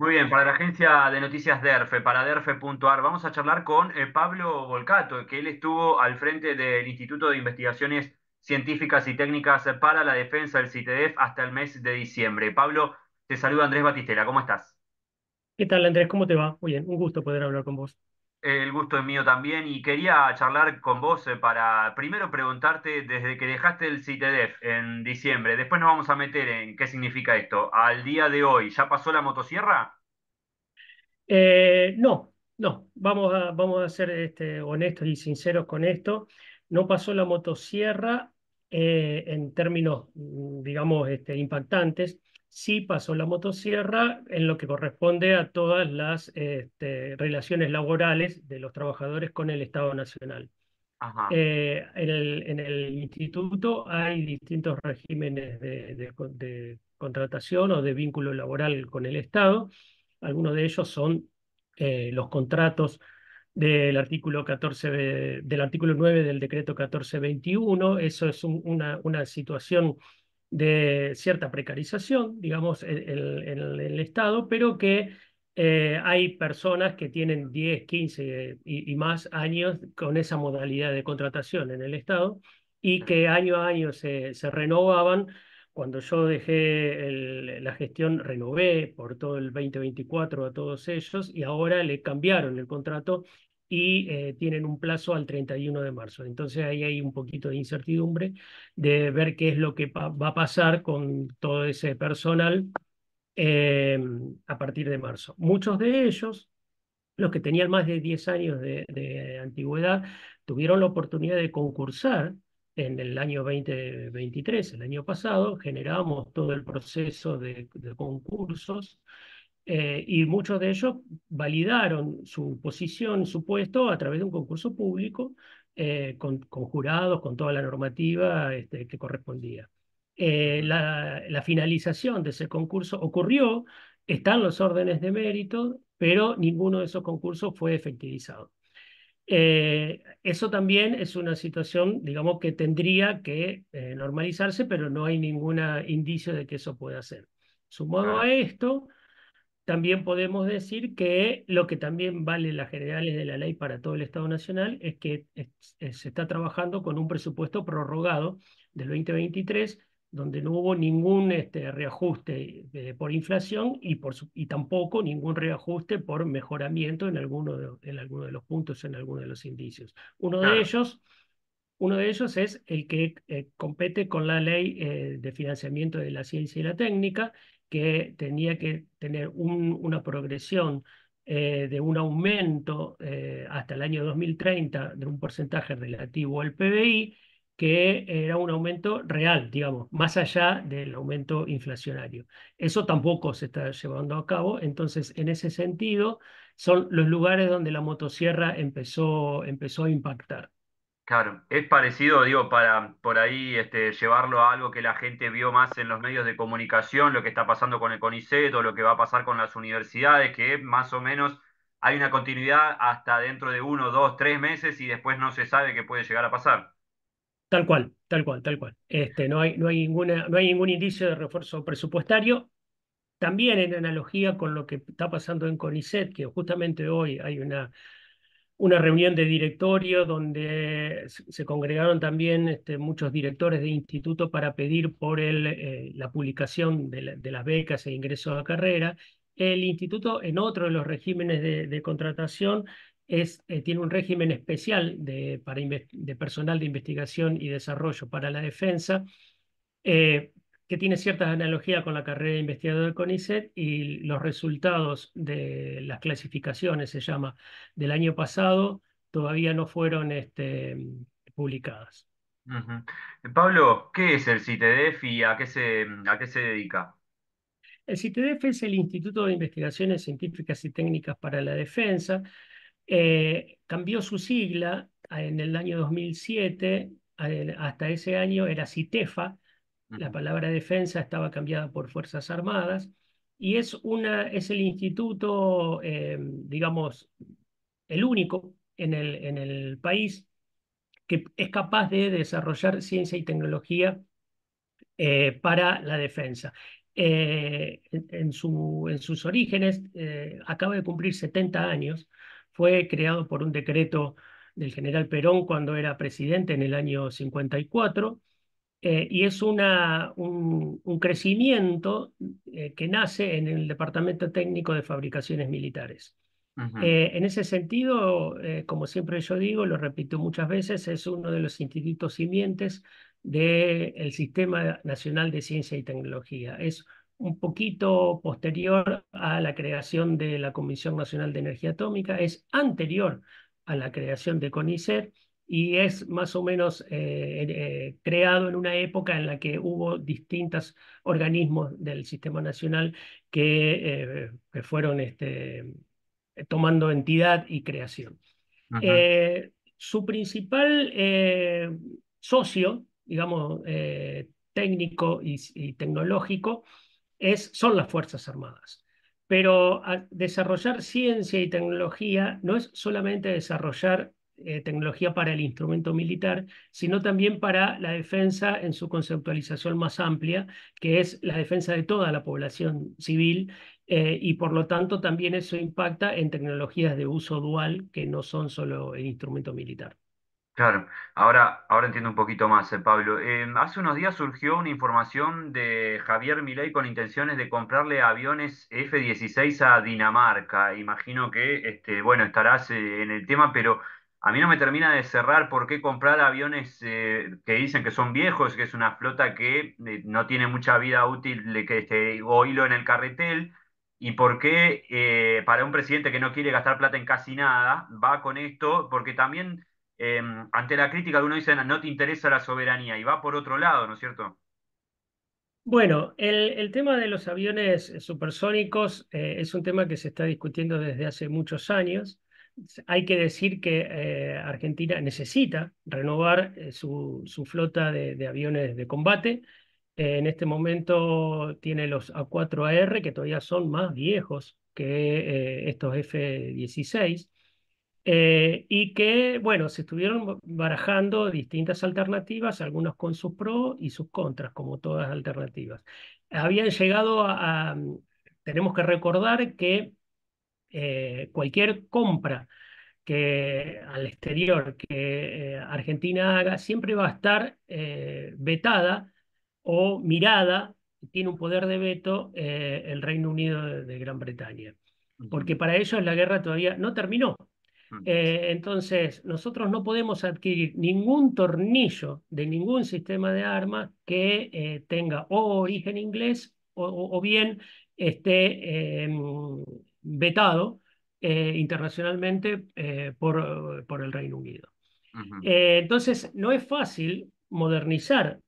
Muy bien, para la agencia de noticias DERFE, para DERFE.ar, vamos a charlar con eh, Pablo Volcato, que él estuvo al frente del Instituto de Investigaciones Científicas y Técnicas para la Defensa del CITEDEF hasta el mes de diciembre. Pablo, te saluda Andrés Batistela, ¿cómo estás? ¿Qué tal Andrés? ¿Cómo te va? Muy bien, un gusto poder hablar con vos. El gusto es mío también y quería charlar con vos eh, para primero preguntarte desde que dejaste el CITEDEF en diciembre, después nos vamos a meter en qué significa esto, al día de hoy, ¿ya pasó la motosierra? Eh, no, no, vamos a, vamos a ser este, honestos y sinceros con esto, no pasó la motosierra eh, en términos, mm, digamos, este, impactantes sí pasó la motosierra en lo que corresponde a todas las este, relaciones laborales de los trabajadores con el Estado Nacional. Eh, en, el, instituto hay distintos regímenes de, contratación o de vínculo laboral con el Estado. Algunos de ellos son eh, los contratos del artículo 14 del artículo 9 del decreto 1421. Eso es una situación de cierta precarización, digamos, en, el Estado, pero que eh, hay personas que tienen 10, 15 y, más años con esa modalidad de contratación en el Estado y que año a año se, renovaban. Cuando yo dejé la gestión, renové por todo el 2024 a todos ellos y ahora le cambiaron el contrato y eh, tienen un plazo al 31 de marzo. Entonces ahí hay un poquito de incertidumbre de ver qué es lo que va a pasar con todo ese personal em, a partir de marzo. Muchos de ellos, los que tenían más de 10 años de, antigüedad, tuvieron la oportunidad de concursar en el año 2023, el año pasado, generamos todo el proceso de concursos eh, y muchos de ellos validaron su posición, su puesto, a través de un concurso público, eh, con, jurados, con toda la normativa este, que correspondía. Eh, la, finalización de ese concurso ocurrió, están los órdenes de mérito, pero ninguno de esos concursos fue efectivizado. eso también es una situación, digamos, que tendría que normalizarse, pero no hay ningún indicio de que eso pueda ser. Sumado a esto, también podemos decir que lo que también vale las generales de la ley para todo el Estado Nacional es que se está trabajando con un presupuesto prorrogado del 2023, donde no hubo ningún este, reajuste eh, por inflación y, por y tampoco ningún reajuste por mejoramiento en alguno de, en alguno de los puntos, en alguno de los indicios. Uno de ellos... Uno de ellos es el que eh, compete con la ley eh, de financiamiento de la ciencia y la técnica, que tenía que tener una progresión eh, de un aumento eh, hasta el año 2030 de un porcentaje relativo al PBI, que era un aumento real, digamos, más allá del aumento inflacionario. Eso tampoco se está llevando a cabo, entonces en ese sentido son los lugares donde la motosierra empezó, empezó a impactar. Claro, es parecido, digo, para por ahí este, llevarlo a algo que la gente vio más en los medios de comunicación, lo que está pasando con el CONICET o lo que va a pasar con las universidades, que más o menos hay una continuidad hasta dentro de uno, dos, tres meses y después no se sabe qué puede llegar a pasar. Tal cual, tal cual, tal cual. Este, no, hay, no, hay ninguna, no hay ningún indicio de refuerzo presupuestario. También en analogía con lo que está pasando en CONICET, que justamente hoy hay una una reunión de directorio donde se congregaron también este, muchos directores de instituto para pedir por el, eh, la publicación de, las becas e ingresos a carrera. El instituto, en otro de los regímenes de, contratación, es, eh, tiene un régimen especial de, para de personal de investigación y desarrollo para la defensa. Eh, que tiene ciertas analogías con la carrera de investigador de CONICET y los resultados de las clasificaciones, se llama, del año pasado todavía no fueron este, publicadas. Eh, Pablo, ¿qué es el CITEDEF y a qué se, a qué se dedica? El CITEDEF es el Instituto de Investigaciones Científicas y Técnicas para la Defensa. Eh, cambió su sigla en el año 2007, eh, hasta ese año era CITEFA, la palabra defensa estaba cambiada por Fuerzas Armadas, y es, una, es el instituto, em, digamos, el único en el, en el país que es capaz de desarrollar ciencia y tecnología eh, para la defensa. Eh, su, en, sus orígenes, eh, acaba de cumplir 70 años, fue creado por un decreto del general Perón cuando era presidente en el año 54 eh, y es un, crecimiento eh, que nace en el Departamento Técnico de Fabricaciones Militares. Eh, en ese sentido, como siempre yo digo, lo repito muchas veces, es uno de los institutos simientes del el Sistema Nacional de Ciencia y Tecnología. Es un poquito posterior a la creación de la Comisión Nacional de Energía Atómica, es anterior a la creación de CONICET y es más o menos eh, eh, creado en una época en la que hubo distintos organismos del sistema nacional eh, que, fueron este, tomando entidad y creación. su principal socio, digamos, técnico y, tecnológico es, son las Fuerzas Armadas. Pero desarrollar ciencia y tecnología no es solamente desarrollar eh, tecnología para el instrumento militar, sino también para la defensa en su conceptualización más amplia, que es la defensa de toda la población civil eh, y por lo tanto también eso impacta en tecnologías de uso dual que no son solo el instrumento militar. Claro, ahora, ahora entiendo un poquito más, eh, Pablo. hace unos días surgió una información de Javier Milei con intenciones de comprarle aviones F-16 a Dinamarca. Imagino que, este, bueno, estarás en el tema, pero a mí no me termina de cerrar por qué comprar aviones eh, que dicen que son viejos, que es una flota que eh, no tiene mucha vida útil que esté o hilo en el carretel, y por qué eh, para un presidente que no quiere gastar plata en casi nada va con esto, porque también em, ante la crítica de uno dicen no te interesa la soberanía y va por otro lado, ¿no es cierto? Bueno, el tema de los aviones supersónicos es un tema que se está discutiendo desde hace muchos años hay que decir que eh, Argentina necesita renovar eh, su, flota de, aviones de combate. Eh, en este momento tiene los A4AR, que todavía son más viejos que estos F-16, y que, bueno, se estuvieron barajando distintas alternativas, algunos con sus pros y sus contras, como todas alternativas. Habían llegado a tenemos que recordar que eh, cualquier compra que al exterior que eh, Argentina haga siempre va a estar eh, vetada o mirada, tiene un poder de veto el Reino Unido de, Gran Bretaña, porque para ellos la guerra todavía no terminó. Mm. entonces, nosotros no podemos adquirir ningún tornillo de ningún sistema de armas que tenga o origen inglés o, bien esté vetado eh, internacionalmente eh, por, el Reino Unido. Eh, entonces, no es fácil modernizar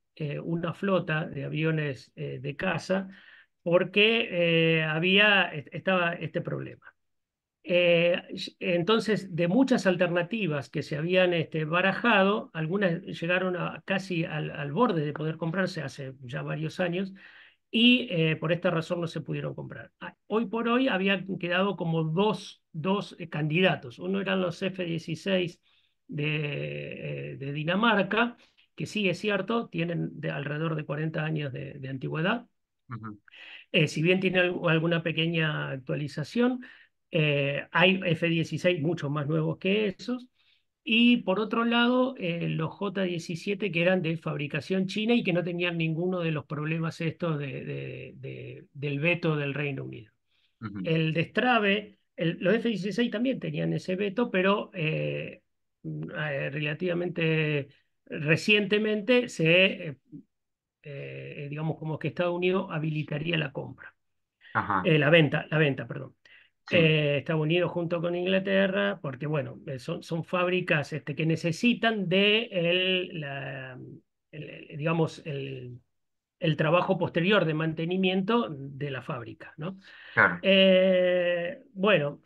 una flota de aviones de caza porque había, estaba este problema. entonces, de muchas alternativas que se habían este, barajado, algunas llegaron a, casi al, borde de poder comprarse hace ya varios años, y eh, por esta razón no se pudieron comprar. Ah, hoy por hoy habían quedado como dos, eh, candidatos. Uno eran los F-16 eh, de, Dinamarca, que sí es cierto, tienen alrededor de 40 años de, antigüedad. si bien tiene alguna pequeña actualización, hay F-16 mucho más nuevos que esos. Y por otro lado, eh, los J-17 que eran de fabricación china y que no tenían ninguno de los problemas estos del veto del Reino Unido. El destrave, los F-16 también tenían ese veto, pero eh, mm, eh, relativamente recientemente se, digamos, como que Estados Unidos habilitaría la compra. la venta, la venta, perdón eh, Estados Unidos junto con Inglaterra, porque bueno, eh, son, son fábricas este, que necesitan de el, digamos, el, trabajo posterior de mantenimiento de la fábrica. ¿no? Claro. Eh, bueno,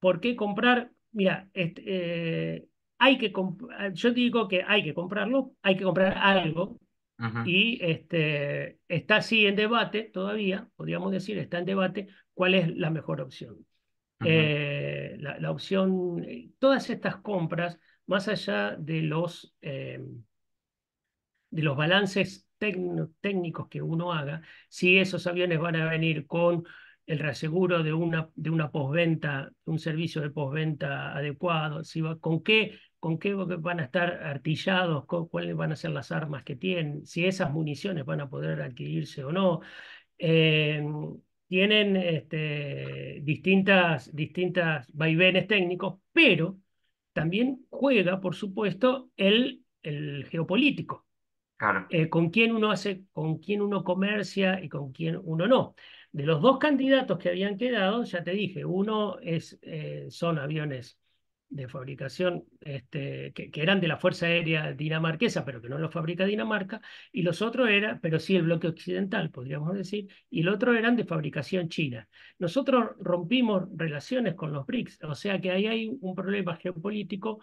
¿por qué comprar? Mira, este, eh, hay que yo digo que hay que comprarlo, hay que comprar algo, Y este, está así en debate todavía, podríamos decir, está en debate, cuál es la mejor opción. Eh, la, opción, eh, todas estas compras, más allá de los, eh, de los balances técnicos que uno haga, si esos aviones van a venir con el reaseguro de una, de una postventa, un servicio de postventa adecuado, si va, con, qué, con qué van a estar artillados, cuáles van a ser las armas que tienen, si esas municiones van a poder adquirirse o no tienen este, distintas, distintas vaivenes técnicos, pero también juega, por supuesto, el, el geopolítico. Eh, con quién uno hace, con quién uno comercia y con quién uno no. De los dos candidatos que habían quedado, ya te dije, uno es, eh, son aviones de fabricación este, que, eran de la Fuerza Aérea Dinamarquesa, pero que no lo fabrica Dinamarca, y los otros eran, pero sí el bloque occidental, podríamos decir, y los otros eran de fabricación china. Nosotros rompimos relaciones con los BRICS, o sea que ahí hay un problema geopolítico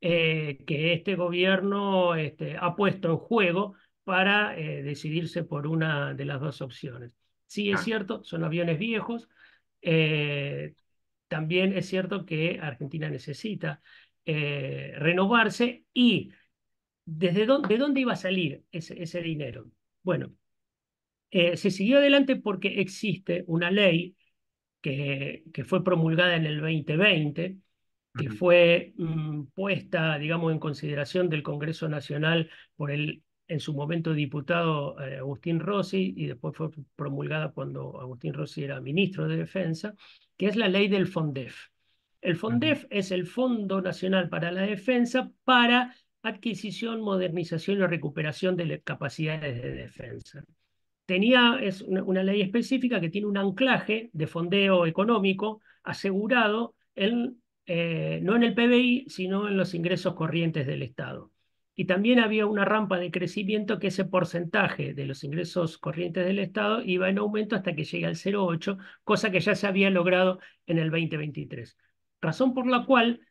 eh, que este gobierno este, ha puesto en juego para eh, decidirse por una de las dos opciones. Sí, es cierto, son aviones viejos, eh, también es cierto que Argentina necesita eh, renovarse y ¿desde dónde, ¿de dónde iba a salir ese, dinero? Bueno, eh, se siguió adelante porque existe una ley que, que fue promulgada en el 2020, que fue mm, puesta, digamos, en consideración del Congreso Nacional por el en su momento diputado eh, Agustín Rossi y después fue promulgada cuando Agustín Rossi era ministro de Defensa, que es la ley del FONDEF. El FONDEF es el Fondo Nacional para la Defensa para adquisición, modernización y recuperación de capacidades de defensa. Tenía, es una, ley específica que tiene un anclaje de fondeo económico asegurado en, eh, no en el PBI, sino en los ingresos corrientes del Estado y también había una rampa de crecimiento que ese porcentaje de los ingresos corrientes del Estado iba en aumento hasta que llegue al 0,8, cosa que ya se había logrado en el 2023. Razón por la cual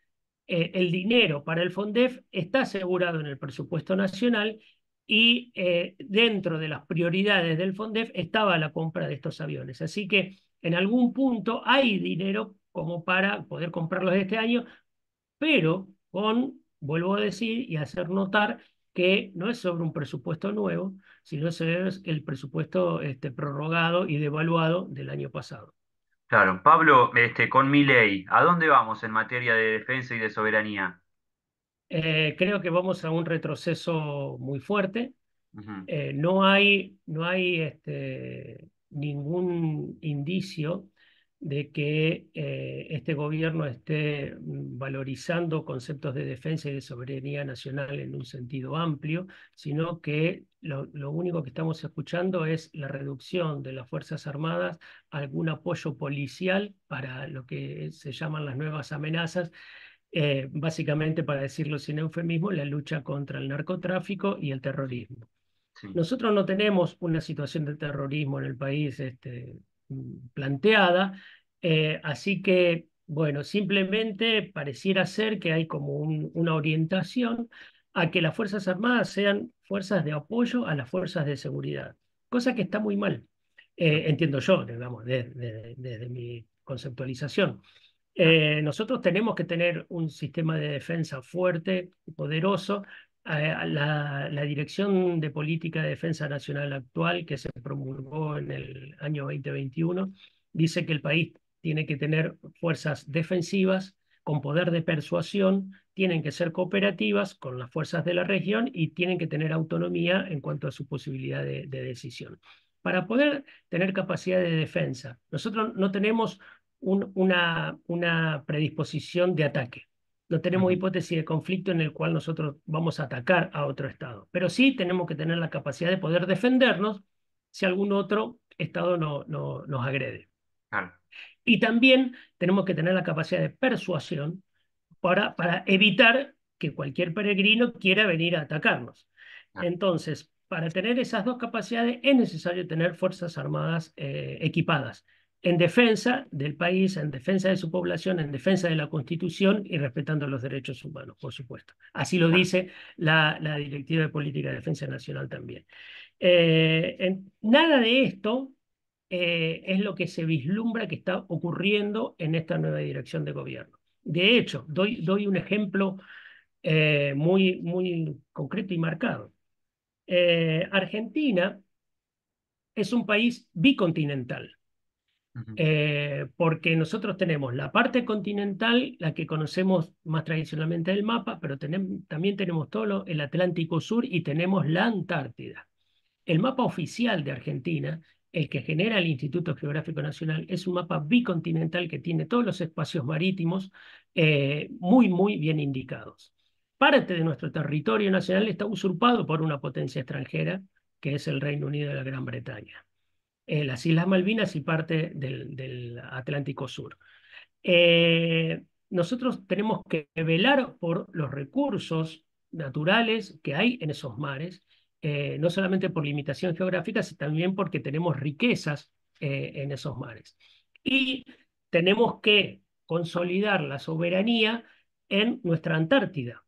eh, el dinero para el FONDEF está asegurado en el presupuesto nacional y eh, dentro de las prioridades del FONDEF estaba la compra de estos aviones. Así que en algún punto hay dinero como para poder comprarlos este año, pero con vuelvo a decir y hacer notar que no es sobre un presupuesto nuevo, sino sobre el presupuesto este, prorrogado y devaluado del año pasado. Claro, Pablo, este, con mi ley, ¿a dónde vamos en materia de defensa y de soberanía? Eh, creo que vamos a un retroceso muy fuerte. Eh, no hay, no hay este, ningún indicio de que eh, este gobierno esté mm, valorizando conceptos de defensa y de soberanía nacional en un sentido amplio, sino que lo, único que estamos escuchando es la reducción de las Fuerzas Armadas, algún apoyo policial para lo que se llaman las nuevas amenazas, eh, básicamente, para decirlo sin eufemismo, la lucha contra el narcotráfico y el terrorismo. Nosotros no tenemos una situación de terrorismo en el país este, planteada. Eh, así que, bueno, simplemente pareciera ser que hay como una orientación a que las Fuerzas Armadas sean fuerzas de apoyo a las fuerzas de seguridad, cosa que está muy mal, eh, entiendo yo, digamos, desde mi conceptualización. Eh, nosotros tenemos que tener un sistema de defensa fuerte, y poderoso, la, Dirección de Política de Defensa Nacional actual, que se promulgó en el año 2021, dice que el país tiene que tener fuerzas defensivas con poder de persuasión, tienen que ser cooperativas con las fuerzas de la región y tienen que tener autonomía en cuanto a su posibilidad de, decisión. Para poder tener capacidad de defensa, nosotros no tenemos una, una predisposición de ataque no tenemos hipótesis de conflicto en el cual nosotros vamos a atacar a otro Estado. Pero sí tenemos que tener la capacidad de poder defendernos si algún otro Estado nos agrede. Y también tenemos que tener la capacidad de persuasión para, evitar que cualquier peregrino quiera venir a atacarnos. Entonces, para tener esas dos capacidades es necesario tener Fuerzas Armadas eh, equipadas en defensa del país, en defensa de su población, en defensa de la Constitución y respetando los derechos humanos, por supuesto. Así lo dice la, Directiva de Política de Defensa Nacional también. Eh, nada de esto eh, es lo que se vislumbra que está ocurriendo en esta nueva dirección de gobierno. De hecho, doy, un ejemplo eh, muy, muy concreto y marcado. Argentina es un país bicontinental eh, porque nosotros tenemos la parte continental, la que conocemos más tradicionalmente del mapa, pero también tenemos todo el Atlántico Sur y tenemos la Antártida. El mapa oficial de Argentina, el que genera el Instituto Geográfico Nacional, es un mapa bicontinental que tiene todos los espacios marítimos eh, muy, muy bien indicados. Parte de nuestro territorio nacional está usurpado por una potencia extranjera, que es el Reino Unido de la Gran Bretaña. Eh, las Islas Malvinas y parte del, Atlántico Sur. Eh, nosotros tenemos que velar por los recursos naturales que hay en esos mares, eh, no solamente por limitación geográfica, sino también porque tenemos riquezas en esos mares. Y tenemos que consolidar la soberanía en nuestra Antártida.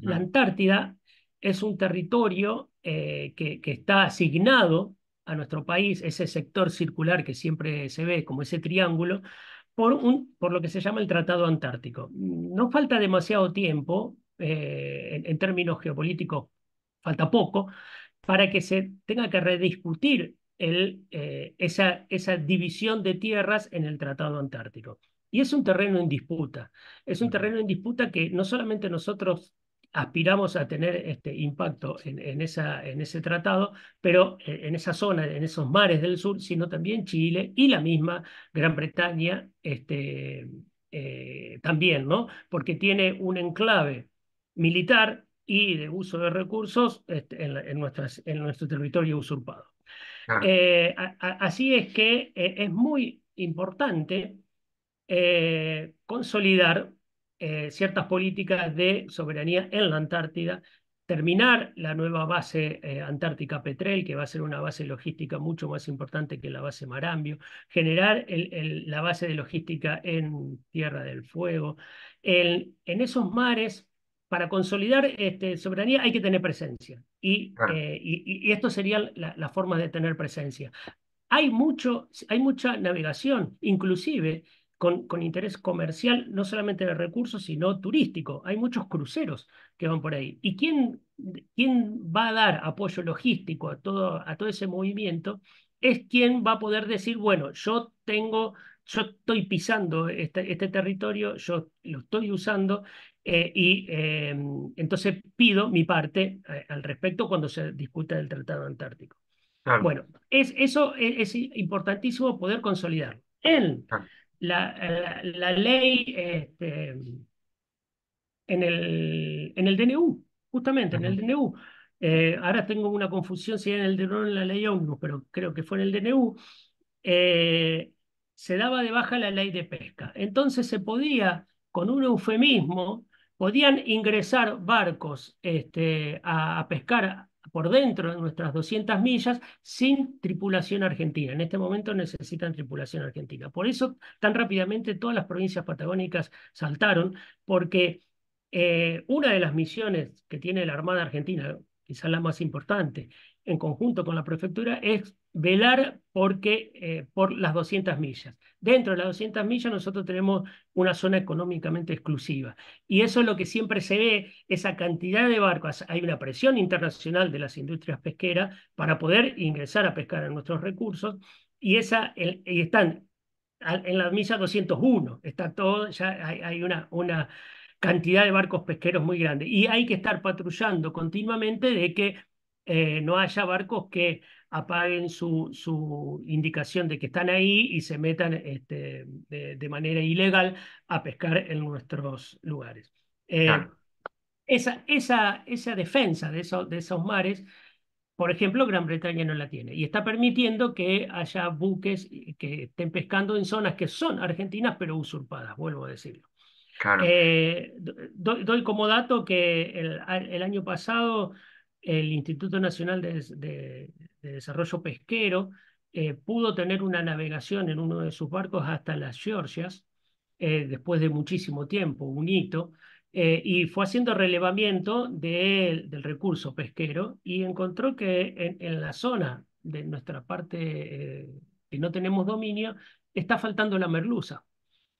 La Antártida es un territorio que, está asignado a nuestro país ese sector circular que siempre se ve como ese triángulo por, un, por lo que se llama el Tratado Antártico. No falta demasiado tiempo, eh, en, términos geopolíticos falta poco, para que se tenga que rediscutir el, eh, esa, esa, división de tierras en el Tratado Antártico. Y es un terreno en disputa. Es un terreno en disputa que no solamente nosotros aspiramos a tener este impacto en, esa, en ese tratado, pero eh, en esa zona, en esos mares del sur, sino también Chile y la misma Gran Bretaña este, eh, también, ¿no? Porque tiene un enclave militar y de uso de recursos este, en, nuestras, en nuestro territorio usurpado. Eh, así es que es muy importante consolidar eh, ciertas políticas de soberanía en la Antártida, terminar la nueva base eh, antártica Petrel, que va a ser una base logística mucho más importante que la base Marambio, generar la base de logística en Tierra del Fuego. en esos mares, para consolidar este, soberanía hay que tener presencia. Y, eh, esto sería la forma de tener presencia. Hay, mucho, hay mucha navegación, inclusive con, con, interés comercial, no solamente de recursos, sino turístico. Hay muchos cruceros que van por ahí. ¿Y quién, quién va a dar apoyo logístico a todo, a todo ese movimiento? Es quien va a poder decir, bueno, yo tengo yo estoy pisando este, este, territorio, yo lo estoy usando eh, y eh, entonces pido mi parte eh, al respecto cuando se discute el Tratado Antártico. Bueno, es, eso es, importantísimo poder consolidarlo. En, la, la, ley este, en, el, en el DNU, justamente, en el DNU. Eh, ahora tengo una confusión si era en el DNU o en la ley ONU, pero creo que fue en el DNU. Eh, se daba de baja la ley de pesca. Entonces se podía, con un eufemismo, podían ingresar barcos este, a, a pescar por dentro de nuestras 200 millas sin tripulación argentina. En este momento necesitan tripulación argentina. Por eso tan rápidamente todas las provincias patagónicas saltaron, porque eh, una de las misiones que tiene la Armada Argentina, quizás la más importante, en conjunto con la prefectura, es velar porque, eh, por las 200 millas. Dentro de las 200 millas nosotros tenemos una zona económicamente exclusiva. Y eso es lo que siempre se ve, esa cantidad de barcos. Hay una presión internacional de las industrias pesqueras para poder ingresar a pescar a nuestros recursos. Y, esa, y están en la milla 201, está todo, ya hay, una, una cantidad de barcos pesqueros muy grande. Y hay que estar patrullando continuamente de que eh, no haya barcos que apaguen su, su, indicación de que están ahí y se metan este, de, manera ilegal a pescar en nuestros lugares. Eh, esa, esa, defensa de, de esos mares, por ejemplo, Gran Bretaña no la tiene y está permitiendo que haya buques que estén pescando en zonas que son argentinas pero usurpadas, vuelvo a decirlo. Eh, doy como dato que el, el año pasado el Instituto Nacional de, Desarrollo Pesquero eh, pudo tener una navegación en uno de sus barcos hasta las Georgias, eh, después de muchísimo tiempo, un hito, eh, y fue haciendo relevamiento del recurso pesquero y encontró que en, en la zona de nuestra parte que no tenemos dominio, está faltando la merluza.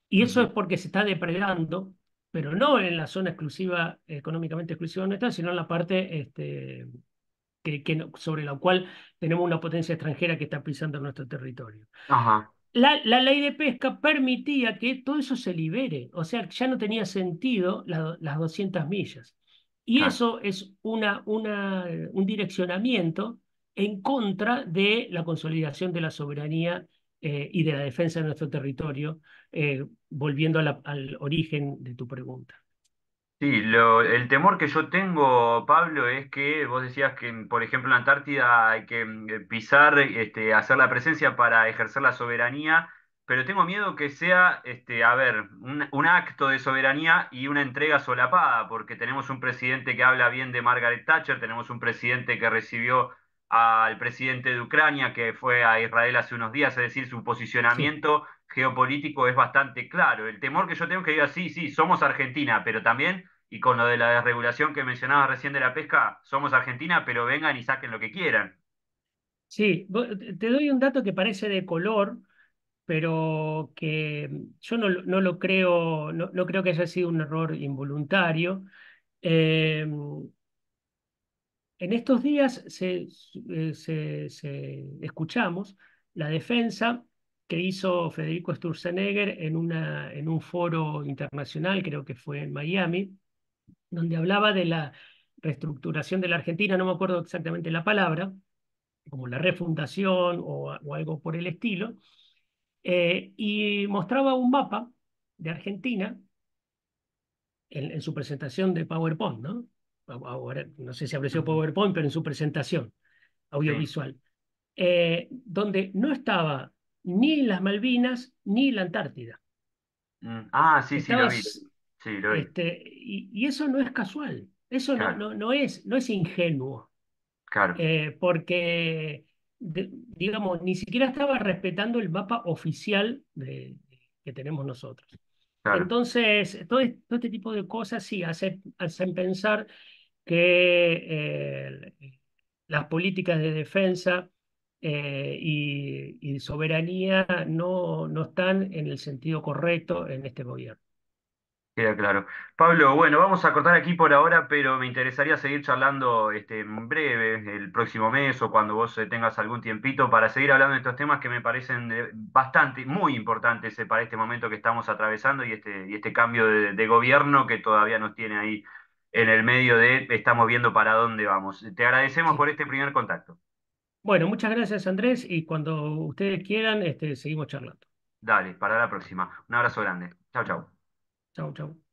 Y eso es porque se está depredando pero no en la zona exclusiva, económicamente exclusiva nuestra, sino en la parte este, que, sobre la cual tenemos una potencia extranjera que está pisando nuestro territorio. La, ley de pesca permitía que todo eso se libere, o sea, ya no tenía sentido las 200 millas. Y eso es una, una, un direccionamiento en contra de la consolidación de la soberanía eh, y de la defensa de nuestro territorio, eh, volviendo al origen de tu pregunta. Sí, el temor que yo tengo, Pablo, es que vos decías que, por ejemplo, en Antártida hay que eh, pisar, este, hacer la presencia para ejercer la soberanía, pero tengo miedo que sea, este, a ver, un, acto de soberanía y una entrega solapada, porque tenemos un presidente que habla bien de Margaret Thatcher, tenemos un presidente que recibió al presidente de Ucrania que fue a Israel hace unos días, es decir, su posicionamiento geopolítico es bastante claro. El temor que yo tengo es que diga, sí, sí, somos Argentina, pero también, y con lo de la desregulación que mencionabas recién de la pesca, somos Argentina, pero vengan y saquen lo que quieran. Sí, te doy un dato que parece de color, pero que yo no, lo creo, no, creo que haya sido un error involuntario. Eh, en estos días eh, se, escuchamos la defensa que hizo Federico Sturzenegger en, un foro internacional, creo que fue en Miami, donde hablaba de la reestructuración de la Argentina, no me acuerdo exactamente la palabra, como la refundación o, algo por el estilo, eh, y mostraba un mapa de Argentina en, en su presentación de PowerPoint, ¿no? no sé si apareció PowerPoint, pero en su presentación audiovisual, eh, donde no estaba ni las Malvinas ni la Antártida. Mm. Ah, sí, sí, lo vi. Sí, este, y, eso no es casual, eso no, es, no es ingenuo. Claro. Eh, porque, digamos, ni siquiera estaba respetando el mapa oficial que tenemos nosotros. Entonces, todo, este tipo de cosas sí hacen pensar que eh, eh, las políticas de defensa eh, y, soberanía no, están en el sentido correcto en este gobierno. Queda claro. Pablo, bueno, vamos a cortar aquí por ahora, pero me interesaría seguir charlando este, en breve, el próximo mes o cuando vos tengas algún tiempito, para seguir hablando de estos temas que me parecen bastante, muy importantes para este momento que estamos atravesando y este, y este cambio de gobierno que todavía nos tiene ahí en el medio de estamos viendo para dónde vamos. Te agradecemos por este primer contacto. Bueno, muchas gracias Andrés y cuando ustedes quieran, este, seguimos charlando. Dale, para la próxima. Un abrazo grande. Chao, chao. Chao, chao.